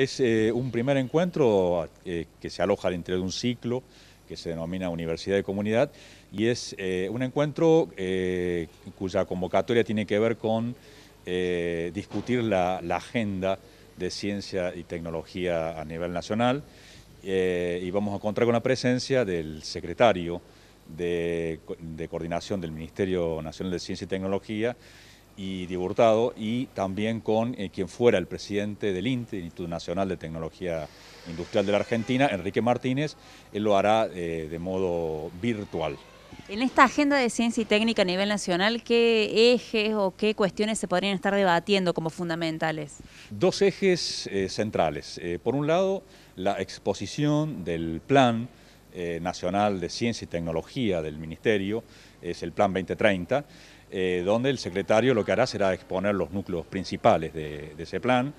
Es eh, un primer encuentro eh, que se aloja dentro de un ciclo que se denomina Universidad de Comunidad y es eh, un encuentro cuya convocatoria tiene que ver con discutir la, agenda de ciencia y tecnología a nivel nacional y vamos a contar con la presencia del secretario de Coordinación del Ministerio Nacional de Ciencia y Tecnología y y también con eh, quien fuera el presidente del e, Instituto Nacional de Tecnología Industrial de la Argentina, Enrique Martínez, él lo hará eh, de modo virtual. En esta agenda de ciencia y técnica a nivel nacional, ¿qué ejes o qué cuestiones se podrían estar debatiendo como fundamentales? Dos ejes eh, centrales. por un lado, la exposición del plan eh, Nacional de Ciencia y Tecnología del Ministerio, es el Plan 2030, eh, donde el secretario lo que hará será exponer los núcleos principales de ese plan,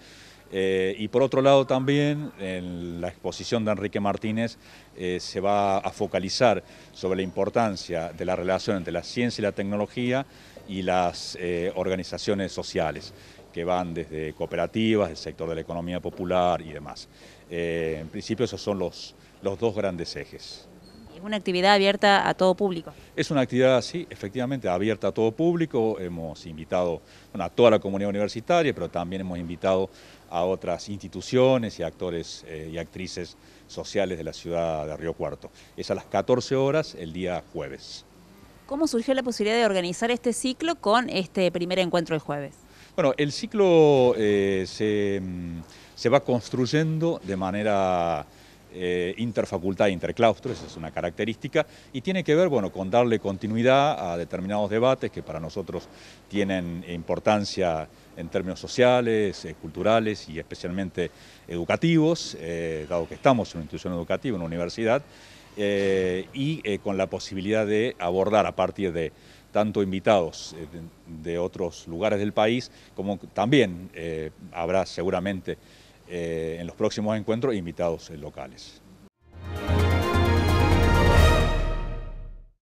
eh, y por otro lado también, en la exposición de Enrique Martínez eh, se va a focalizar sobre la importancia de la relación entre la ciencia y la tecnología y las eh, organizaciones sociales, que van desde cooperativas, el sector de la economía popular y demás. en principio esos son los dos grandes ejes. Es una actividad abierta a todo público. Es una actividad, sí, efectivamente, abierta a todo público. Hemos invitado a toda la comunidad universitaria, pero también hemos invitado a otras instituciones y actores eh, y actrices sociales de la ciudad de Río Cuarto. Es a las 14 horas el día jueves. ¿Cómo surgió la posibilidad de organizar este ciclo con este primer encuentro el jueves? Bueno, el ciclo eh, se, mm, se va construyendo de manera eh, interfacultad e interclaustro, esa es una característica, y tiene que ver bueno, con darle continuidad a determinados debates que para nosotros tienen importancia en términos sociales, eh, culturales y especialmente educativos, eh, dado que estamos en una institución educativa, en una universidad, y con la posibilidad de abordar a partir de tanto invitados de otros lugares del país, como también habrá seguramente eh, en los próximos encuentros invitados locales.